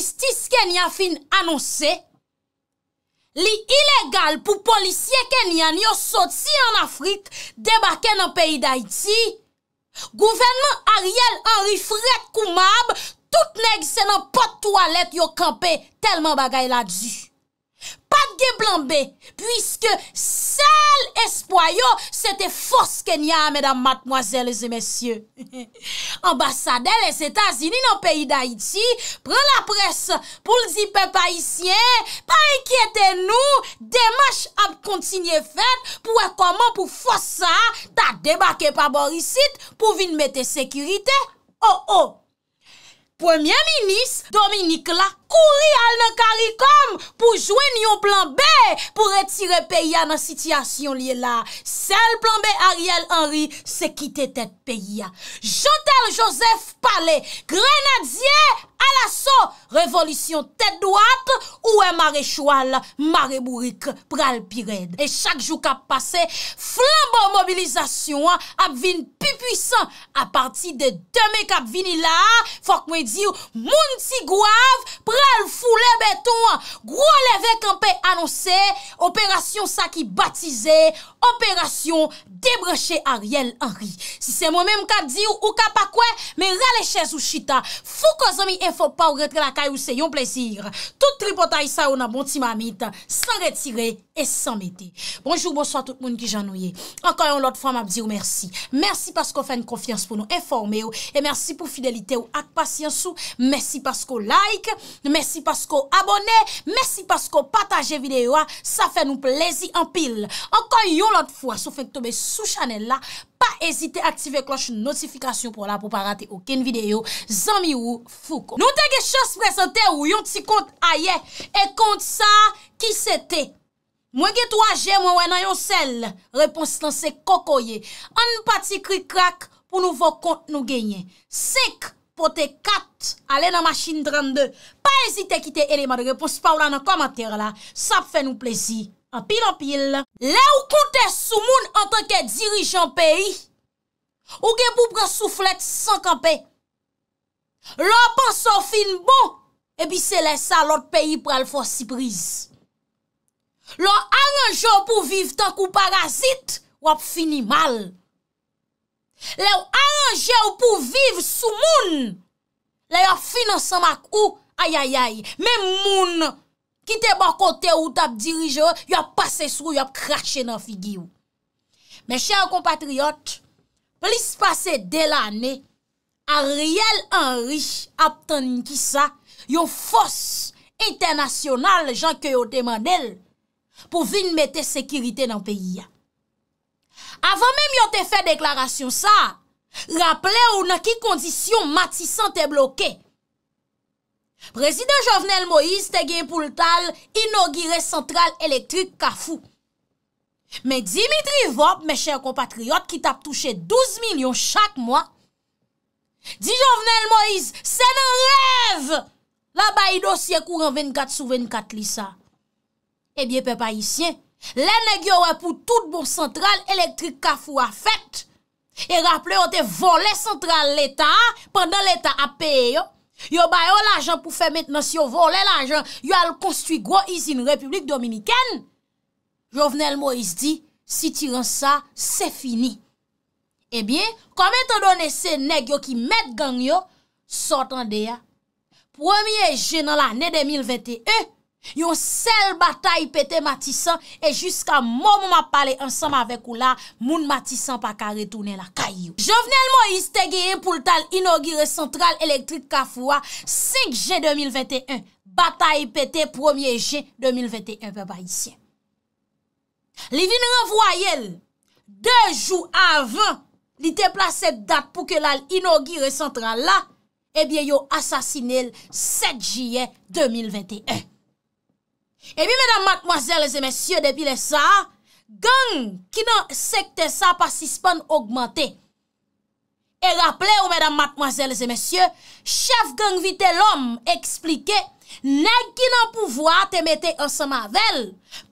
stis kenyan fin anonse li ilegal pou polisye kenyan yo sotsi an Afrik debake nan peyi da iti gouvernement a riel an rifret kou mab tout neg se nan pot toalet yo kampe telman bagay la di Pat ge blanbe, pwiske sel espwayo se te fos ke nye a, medam matmwazel e zemesye. Ambasadele se ta zini nan peyi da iti, pran la pres pou l dipe pa isyen, pa ekieten nou, demache ap kontinye fet pou ekoman pou fosa ta debake pa borisit pou vin mette sekurite o oh, o. Oh. Premyen minis, Dominique la, kouri al nan karikom pou jwen yon plan B pou retire peya nan sityasyon liye la. Sel plan B, Ariel Henry se kite tet peya. Jantel Joseph pale, Grenadier... Alaso, revolisyon tete do ap, ou e mare choual, mare bourik, pral pired. E chak jou kap pase, flamba mobilizasyon, ap vin pi pwisan. A parti de deme kap vini la, fok mwen dir, moun ti gouav, pral foule beton, gouale vek anpe anonse, operasyon sa ki batize, operasyon debreche Ariel Henry. Si se mwen mwen kap dir, ou kap akwe, me rale chèz ou chita, fok ozomi e fok. Fou pa ou rentre la kay ou se yon plezir. Tout tripotay sa ou nan bonti mamit. San retire. Bonjou, bonsoit tout moun ki jan nou ye. Enkoy yon lot fwa m ap di ou mersi. Mersi paskou fèn konfians pou nou informe ou. E mersi pou fidelite ou ak pasyans ou. Mersi paskou like. Mersi paskou abone. Mersi paskou pataje videyo a. Sa fè nou plezi an pil. Enkoy yon lot fwa, sou fèn tobe sou chanel la. Pa ezite aktive kloche notifikasyon pou la pou pa rate oken videyo. Zami ou fou kon. Nou teke chos prezante ou yon ti kont a ye. E kont sa ki se te. Mwen ge tou aje mwen wè nan yon sel, repons tan se koko ye. An pati kri krak pou nou vò kont nou genye. Sek pote kat alè nan machin 32. Pa ezite kite eleman de repons pa wè nan komater la. Sa fè nou plezi. An pil an pil. Le ou koute sou moun an tanke dirijan peyi, ou ge pou bre sou flet sankanpe, lò pan son fin bon, e bi se lè sa lòt peyi pral fòsi priz. Lè ou aranjè ou pou viv tan kou parazit, wap fini mal. Lè ou aranjè ou pou viv sou moun, lè yop finanseman kou, ayayay. Mè moun, ki te bakote ou tap dirije ou, yop pase sou, yop krashe nan figi ou. Mè chè an kompatriot, plis pase de la anè, a riel an riche ap tan nkisa, yon fos internasyonal jan kyo yo teman el. pou vin mette sekirite nan peyi ya. Avan menm yo te fe deklarasyon sa, raple ou nan ki kondisyon mati sante bloke. Prezident Jovenel Moïse te gen pou l tal inogire sentral elektrik ka fou. Men Dimitri Vop, men chèr kompatriot, ki tap touche 12 milyon chak mwa, di Jovenel Moïse, se nan rev! La bayi dosye kou ren 24 sou 24 lisa. Ebyen eh pe pa isyen, le negyo wè pou tout bon sentral elektrik ka fwa fèt. E rapple yon te vole sentral l'Etat, pandan l'Etat apè yo. Yo bayo l'ajan pou fè met nan si yo vole l'ajan, yo al konstwi gro izin Republik Dominikèn. Jovenel Moïse di, si tiran sa, se fini. Ebyen, eh kome te donè se negyo ki met gang yo, sotan de ya. Premier je nan la anè 2021. Yon sel batay pete matisan E jiska mou mou ma pale ansam avek ou la Moun matisan pa ka retounen la kayou Jovenel Moïse te geyen pou tal inogire sentral elektrit kafoua 5G 2021 Batay pete 1G 2021 beba isyen Li vin revoyel Dejou avan Li te plase dat pou ke lal inogire sentral la Ebyen eh yo asasine l 7J 2021 Ebi, mèdam matmoazèl, lèzè mèsyè, depi lèzè sa, gang ki nan sekte sa pa sispon augmentè. E rapplè ou mèdam matmoazèl, lèzè mèsyè, chef gang vitè l'om eksplike, lèk ki nan pouvoa te metè ansamavel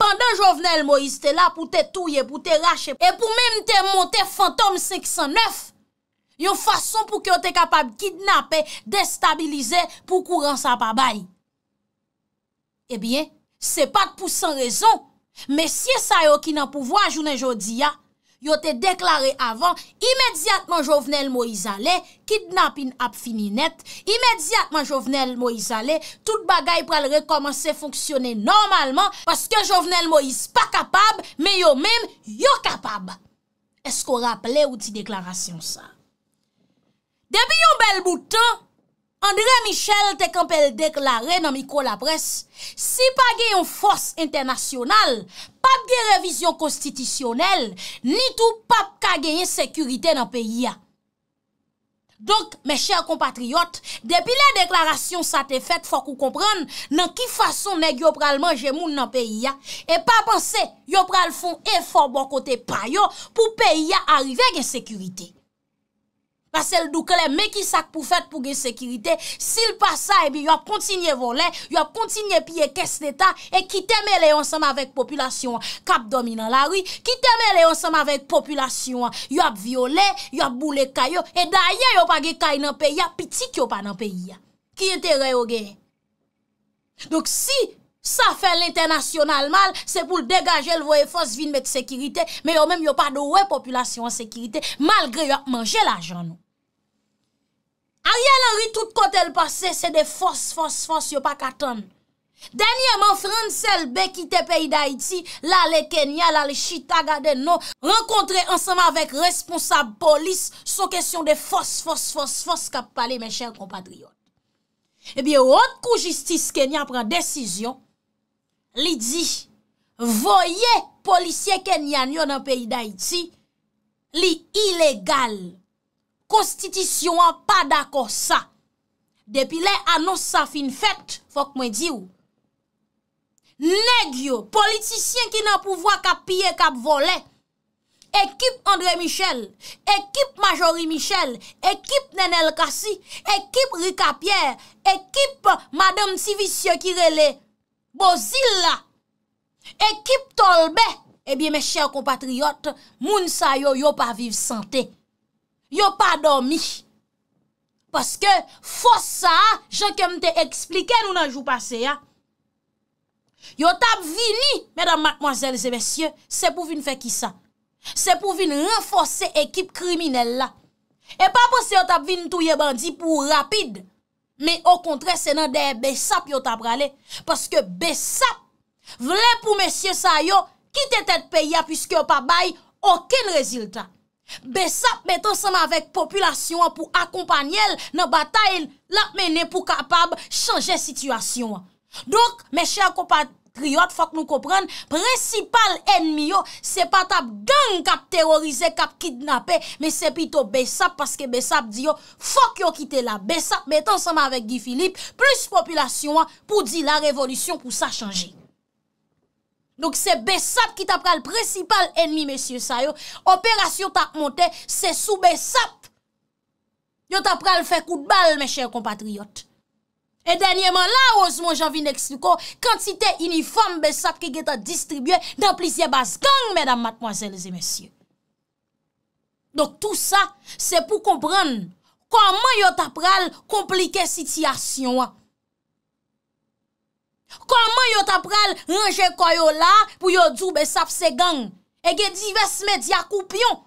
pandan jovenel Moïse te la pou te touye, pou te rache, e pou mèm te monte fantom 509. Yon fason pou ki yo te kapab gidnapè, destabilize pou kou ran sa pabaye. Ebyen, eh Se pa pou san rezon Mesye sa yo ki nan pou vo a jounen jodi ya Yo te deklare avan Imediatman jovenel Moïse ale Kidnap in ap fininette Imediatman jovenel Moïse ale Tout bagay pral rekomansè Fonksyonè normalman Paske jovenel Moïse pa kapab Me yo men yo kapab Esko raple ou ti deklarasyon sa Debi yo bel boutan Andre Michel te kan pel deklare nan mikro la pres, si pa gen yon fos internasyonal, pap gen revizyon konstitisyonel, ni tou pap ka gen yon sekurite nan peyi ya. Donk, me chèr kompatriot, depi la deklarasyon sa te fet fò kou kompran, nan ki fason neg yo pralman jemoun nan peyi ya, e pa panse yo pral fon e fò bon kote payo pou peyi ya arrive gen sekurite. Eh la sel dukele me ki sak pou fèt pou gen sekirite, sil pa sa, ebi, yo ap kontinye volè, yo ap kontinye piye kes l'Etat, e ki teme le yon sem avèk populasyon, kap domi nan la wi, ki teme le yon sem avèk populasyon, yo ap viole, yo ap boule kayo, e daye yo ap agè kay nan peyi, yo ap pitik yo ap anan peyi, ki yon terè yo gen. Dok si, sa fè l'internasyonal mal, se pou l'degaje l'voye fòs vin mèk sekirite, me yo mèm yo pa do wè populasyon an sekirite, malgre yo ap manje l'ajan nou. Aryan Henry tout kot el pase se de fos fos fos yo pa katan. Danye man fran sel be ki te peyi da iti, la le Kenya, la le Chita gade nou, renkontre ansama vek responsab polis so kesyon de fos fos fos fos kap pale men chèl kompatryon. Ebyen wot kou justice Kenya pren desisyon, li di voye polisye Kenya nyo nan peyi da iti, li ilegal. Konstitisyon an pa dako sa. Depi le anons sa fin fèt, fòk mwen diw. Negyo, politisyen ki nan pouvoa kap piye kap vole. Ekip Andre Michel, ekip Majori Michel, ekip Nenel Kassi, ekip Rika Pierre, ekip Madame Sivisye Kirele. Bozila, ekip Tolbe. Ebyen eh me chèr kompatriyot, moun sa yo yo pa viv sante. Yo pa adomi. Paske fos sa, jen kem te eksplike nou nan jou pase ya. Yo tap vini, medan madmoazelze besye, se pou vin fe ki sa. Se pou vin renfose ekip kriminella. E pa pos se yo tap vini tou ye bandi pou rapide. Me o kontre, se nan de besap yo tap rale. Paske besap, vle pou mesye sa yo, kite tet pe ya, pwiske yo pa bayi oken reziltat. Besap bet ansama vek populasyon pou akompanyel nan batay la menen pou kapab chanje situasyon Donk, meshe akopatriot, fok nou kopren precipal enmi yo se patap gang kap terorize kap kidnapè, me se pito besap, paske besap diyo fok yo kite la, besap bet ansama vek Guy Philippe, plus populasyon pou di la revolisyon pou sa chanje Donk se besap ki tap pral presipal enmi mesye sa yo, operasyon tap monte se sou besap, yo tap pral fe kout bal mesye kompatriyot. E denyeman la ozman janvi neksli ko, kantite uniform besap ki ge ta distribye dan plisye bas gang, medan matmoazelze mesye. Donk tou sa, se pou kompran, koman yo tap pral komplike sityasyon an. Koman yo tap pral ranje koyo la pou yo djou besap se gang? E gen divers med ya koupyon.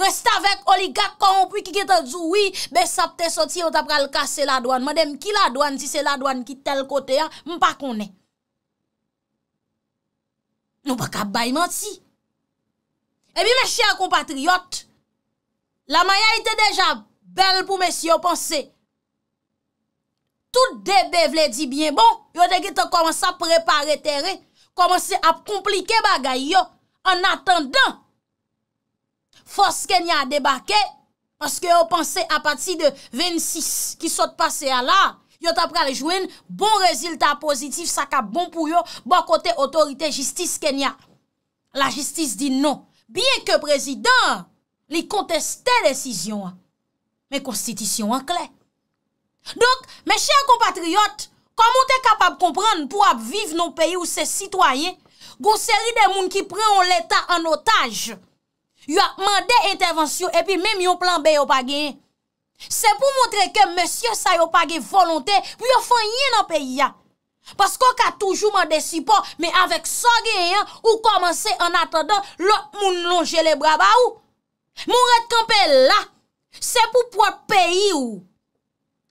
Resta vek oligak konpou ki gen te djou wii besap te soti yo tap pral kase la dwan. Madem ki la dwan si se la dwan ki tel kote ya mpa konen. Nou baka bayman si. E bi mechia kompatriyot. La maya ite deja bel pou mesi yo panse. tout debe vle di bien bon, yo dege te komanse a prepare teri, komanse a komplike bagay yo, an atendan, fos Kenya a debake, aske yo panse a pati de 26, ki sot pase ala, yo te prale jwen bon rezultat pozitif, sa ka bon pou yo, bon kote otorite jistis Kenya. La jistis di non, bien ke prezident li konteste desisyon, men konstitisyon an klek, Donk, mè chè kompatriot, komon tè kapab kompran pou ap viv nou peyi ou se sitoyen, goun seri de moun ki pran ou l'Etat an otaj, yon mande intervensyon epi mèm yon plan bè yon pagyen. Se pou montre ke mèsyon sa yon pagyen volontè pou yon fanyen nan peyi ya. Pasko ka toujou mande sipo, mè avèk sa genyen ou komanse an atadan lò moun lonje le braba ou. Moun retkampè la, se pou pou ap peyi ou.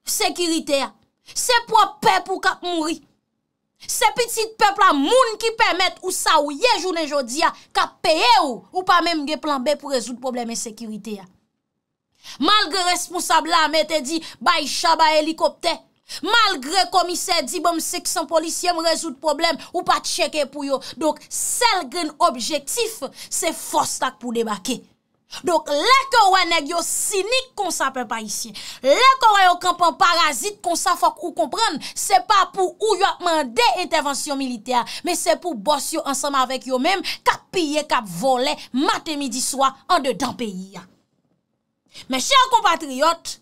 sekirite a. Se pou a pe pou kat mouri. Se pitit pepla moun ki pemet ou sa ou ye jounen jodi a, kat peye ou, ou pa menm ge planbe pou rezout probleme sekirite a. Malgre responsable la, men te di bay chaba helikopte. Malgre komise di bom se kisan polisye m rezout probleme ou pa tcheke pou yo. Dok sel gen objektif se fostak pou debake. Donk lèkè wè nèk yo sinik kon sape pa isye. Lèkè wè yo krempan parazit kon sa fok ou kompren. Se pa pou ou yo akman de intervensyon militea. Men se pou bòs yo ansama avèk yo mèm. Kap piye, kap vole, matè midi swa, an de dan peyi ya. Men chè an kompatriot,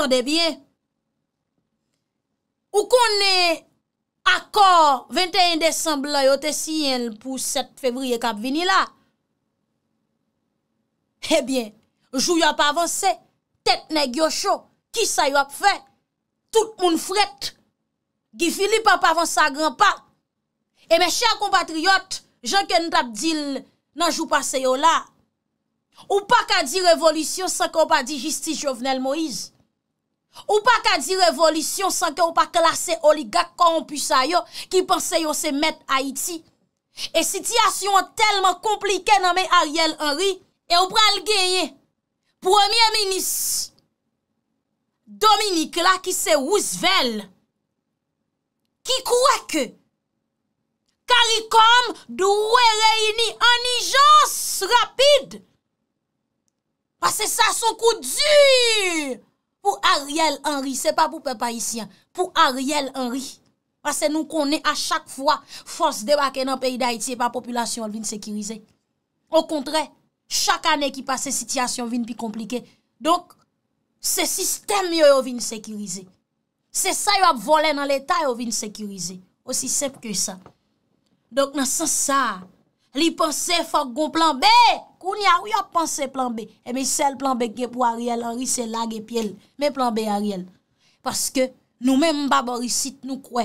tande bie. Ou konè akor 21 desemblan yo te siyen pou 7 fevriye kap vini la. Ebyen, eh jou yon pa avanse, tet ne gyosho, ki sa yon ap fe, tout moun fret, ki Filip an pa avanse a gran pa, e eh me chan kompatriyot, jan ken tap dil nan jou pa se yon la, ou pa ka di revolisyon san ke ou pa di jistis jovenel Moïse, ou pa ka di revolisyon san ke ou pa klasen oligak kon an pu sa yon, ki pan se yon se met Aiti, e sityasyon telman komplike nan men Ariel Henry, E ou pral genye, premier menis, Dominique la ki se wous vel, ki kouè ke, karikom, dwe reyni, anijans rapide. Pase sa son kou di, pou Ariel Henri, se pa pou pepa isyen, pou Ariel Henri, pase nou konè a chak fwa fons debake nan peyi da iti, pa populasyon alvin sekirize. Au kontre, Chak anè ki pase sityasyon vin pi komplike. Dok, se sistem yo yo vin sekirize. Se sa yo ap vole nan l'Etat yo vin sekirize. Osisep ke sa. Dok nan san sa, li panse fok gon plan B. Kouni a ou yo panse plan B. Eme eh sel plan B ge pou Ariel, anri se la ge piel. Men plan B Ariel. Paske nou men mbaborisit nou kwe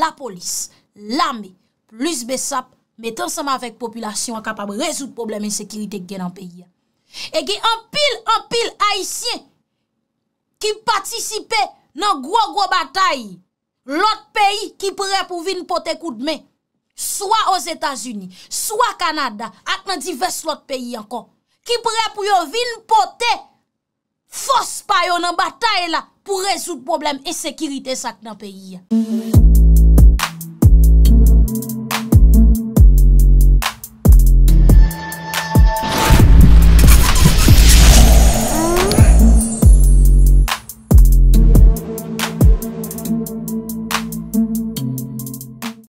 la polis. La mi. Plus besap. Metan seman vek populasyon akapab rezout problem en sekirite gen an peyi ya. E gen an pil, an pil haisyen ki patisipe nan gwo gwo batay, lot peyi ki pre pou vin pote koudme, swa os Etasuni, swa Kanada, at nan divers lot peyi ankon, ki pre pou yo vin pote fos payo nan batay la pou rezout problem en sekirite sak nan peyi ya.